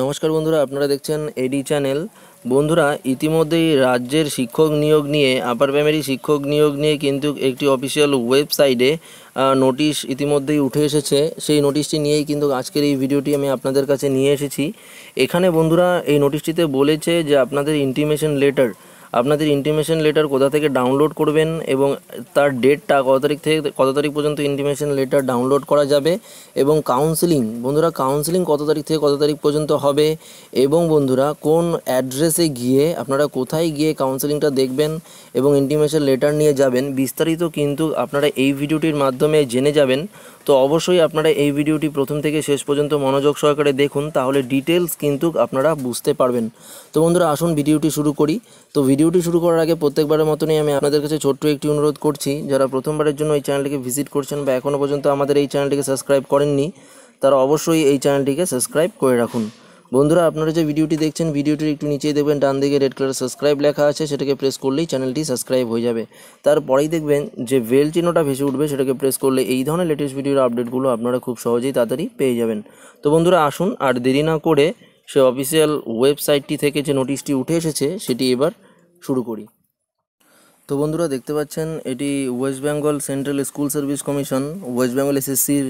নমস্কার বন্ধুরা আপনারা দেখছেন এডি চ্যানেল বন্ধুরা ইতিমধ্যেই রাজ্যের শিক্ষক নিয়োগ নিয়ে আপার প্রাইমারি শিক্ষক নিয়োগ নিয়ে কিন্তু একটি অফিসিয়াল ওয়েবসাইটে নোটিশ ইতিমধ্যেই উঠে এসেছে সেই নোটিশটি নিয়েই কিন্তু আজকের এই ভিডিওটি আমি আপনাদের কাছে নিয়ে এসেছি এখানে বন্ধুরা এই নোটিশটিতে বলেছে যে আপনাদের ইন্টিমেশন লেটার আপনাদের ইন্টিমেশন লেটার কোথা থেকে ডাউনলোড করবেন এবং তার ডেটটা কত তারিখ থেকে কত তারিখ পর্যন্ত ইন্টিমেশন লেটার ডাউনলোড করা যাবে এবং কাউন্সিলিং বন্ধুরা কাউন্সিলিং কত তারিখ থেকে কত তারিখ পর্যন্ত হবে এবং বন্ধুরা কোন অ্যাড্রেসে গিয়ে আপনারা কোথায় গিয়ে কাউন্সিলিংটা দেখবেন এবং ইন্টিমেশন লেটার নিয়ে যাবেন বিস্তারিত কিন্তু আপনারা এই ভিডিওটির মাধ্যমে জেনে যাবেন তো অবশ্যই আপনারা এই ভিডিওটি প্রথম থেকে শেষ পর্যন্ত মনোযোগ সহকারে দেখুন তাহলে ডিটেলস কিন্তু আপনারা বুঝতে পারবেন তো বন্ধুরা আসুন ভিডিওটি শুরু করি তো ভিডিও ভিডিওটি শুরু করার আগে প্রত্যেকবারের মতনই আমি আপনাদের কাছে ছোট্ট একটি অনুরোধ করছি যারা প্রথমবারের জন্য এই চ্যানেলটিকে ভিজিট করছেন বা এখনও পর্যন্ত আমাদের এই চ্যানেলটিকে সাবস্ক্রাইব করেননি তারা অবশ্যই এই চ্যানেলটিকে সাবস্ক্রাইব করে রাখুন বন্ধুরা আপনারা যে ভিডিওটি দেখছেন ভিডিওটির একটু নিচেই দেখবেন ডান দিকে রেড কালার সাবস্ক্রাইব লেখা আছে সেটাকে প্রেস করলেই চ্যানেলটি সাবস্ক্রাইব হয়ে যাবে তারপরেই দেখবেন যে বেল চিহ্নটা ভেসে উঠবে সেটাকে প্রেস করলে এই ধরনের লেটেস্ট ভিডিওর আপডেটগুলো আপনারা খুব সহজেই তাড়াতাড়ি পেয়ে যাবেন তো বন্ধুরা আসুন আর দেরি না করে সে অফিসিয়াল ওয়েবসাইটটি থেকে যে নোটিশটি উঠে এসেছে সেটি এবার শুরু করি তো বন্ধুরা দেখতে পাচ্ছেন এটি West Bengal Central School Service Commission West Bengal এসএসসির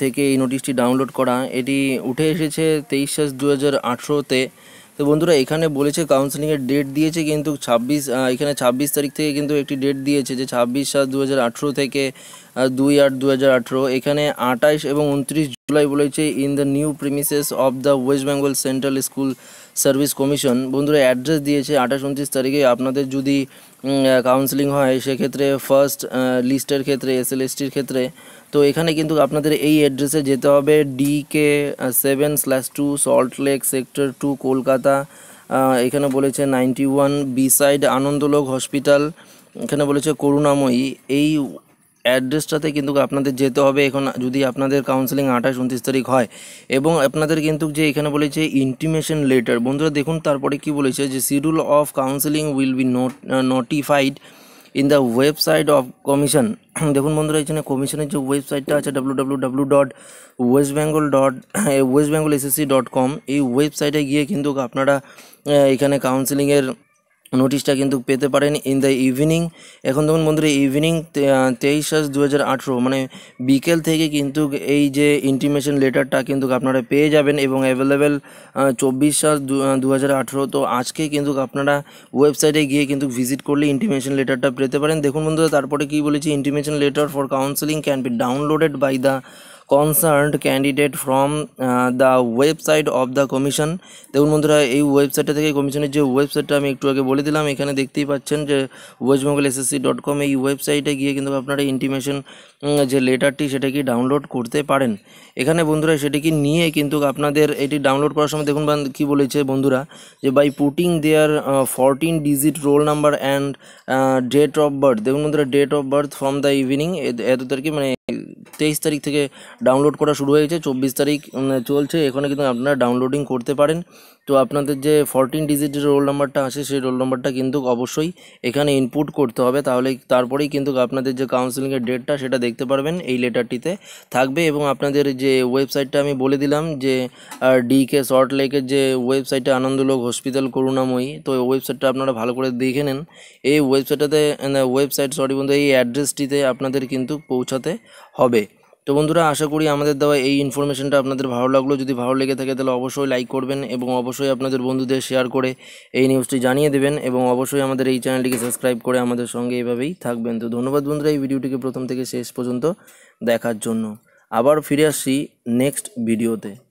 থেকে এই নোটিশটি ডাউনলোড করা এটি উঠে এসেছে তেইশ সাত দু হাজার আঠেরোতে তো বন্ধুরা এখানে বলেছে কাউন্সেলিংয়ের ডেট দিয়েছে কিন্তু ছাব্বিশ এখানে ছাব্বিশ তারিখ থেকে কিন্তু একটি ডেট দিয়েছে যে ছাব্বিশ সাত দু থেকে দুই আট দু হাজার আঠেরো এখানে আঠাইশ এবং উনত্রিশ জুলাই বলেছে in the new premises of the West Bengal Central School Service Commission বন্ধুরা অ্যাড্রেস দিয়েছে আঠাশ উনত্রিশ তারিখে আপনাদের যদি কাউন্সেলিং হয় সেক্ষেত্রে ফার্স্ট লিস্টের ক্ষেত্রে এসএলএসটির ক্ষেত্রে তো এখানে কিন্তু আপনাদের এই অ্যাড্রেসে যেতে হবে D K seven slash two Salt Lake sector two Kolkata এখানে বলেছে ninety one B side Anandalok hospital এখানে বলেছে করুণাময়ী এই অ্যাড্রেসটাতে কিন্তু আপনাদের যেতে হবে এখন যদি আপনাদের কাউন্সেলিং আঠাশ উনত্রিশ তারিখ হয় এবং আপনাদের কিন্তু যে এখানে বলেছে ইন্টিমেশন লেটার বন্ধুরা দেখুন তারপরে কি বলেছে যে schedule of counselling will be notified in the website of commission দেখুন বন্ধুরা এখানে কমিশনের যে ওয়েবসাইটটা আছে W W W dot West Bengal dot West Bengal SSC dot com এই ওয়েবসাইটে গিয়ে কিন্তু আপনারা এখানে কাউন্সেলিংয়ের নোটিশটা কিন্তু পেতে পারেন ইন দ্য ইভিনিং এখন দেখুন বন্ধুরা ইভিনিং তেইশ সাত দু মানে বিকেল থেকে কিন্তু এই যে ইন্টিমেশন লেটারটা কিন্তু আপনারা পেয়ে যাবেন এবং অ্যাভেলেবেল চব্বিশ সাত দু তো আজকে কিন্তু আপনারা ওয়েবসাইটে গিয়ে কিন্তু ভিজিট করলে ইন্টিমেশন লেটারটা পেতে পারেন দেখুন বন্ধুরা তারপরে কি বলেছি intimation letter for counselling can be downloaded by the concerned candidate from the website of the commission দেখুন বন্ধুরা এই ওয়েবসাইটটা থেকে কমিশনের যে ওয়েবসাইটটা আমি একটু আগে বলে দিলাম এখানে দেখতেই পাচ্ছেন যে West Bengal SSC dot com এই ওয়েবসাইটে গিয়ে কিন্তু আপনারা ইন্টিমেশন যে লেটারটি সেটাকে ডাউনলোড করতে পারেন এখানে বন্ধুরা সেটাকে নিয়ে কিন্তু আপনাদের এটি ডাউনলোড করার সময় দেখুন কি বলেছে বন্ধুরা যে by putting their fourteen digit roll number and date of birth দেখুন বন্ধুরা date of birth from the evening এত তারিখে মানে তেইশ তারিখ থেকে ডাউনলোড করা শুরু হয়েছে চব্বিশ তারিখ চলছে এখানে কিন্তু আপনারা ডাউনলোডিং করতে পারেন তো আপনাদের যে ফরটিন ডিজিটের রোল নাম্বারটা আছে সেই রোল নাম্বারটা কিন্তু অবশ্যই এখানে ইনপুট করতে হবে তাহলে তারপরেই কিন্তু আপনাদের যে কাউন্সেলিংয়ের ডেটটা সেটা দেখতে পারবেন এই লেটারটিতে থাকবে এবং আপনাদের যে ওয়েবসাইটটা আমি বলে দিলাম যে ডি কে শর্ট লেকের যে ওয়েবসাইটে আনন্দলোক হসপিটাল করুণাময়ী তো ওয়েবসাইটটা আপনারা ভালো করে দেখে নেন এই ওয়েবসাইটটাতে ওয়েবসাইট সরি বন্ধু এই অ্যাড্রেসটিতে আপনাদের কিন্তু পৌঁছাতে হবে তো বন্ধুরা আশা করি আমাদের দেওয়া এই ইনফরমেশনটা আপনাদের ভালো লাগলো যদি ভালো লেগে থাকে তাহলে অবশ্যই লাইক করবেন এবং অবশ্যই আপনাদের বন্ধুদের শেয়ার করে এই নিউজটি জানিয়ে দেবেন এবং অবশ্যই আমাদের এই চ্যানেলটিকে সাবস্ক্রাইব করে আমাদের সঙ্গে এভাবেই থাকবেন তো ধন্যবাদ বন্ধুরা এই ভিডিওটিকে প্রথম থেকে শেষ পর্যন্ত দেখার জন্য আবার ফিরে আসছি নেক্সট ভিডিওতে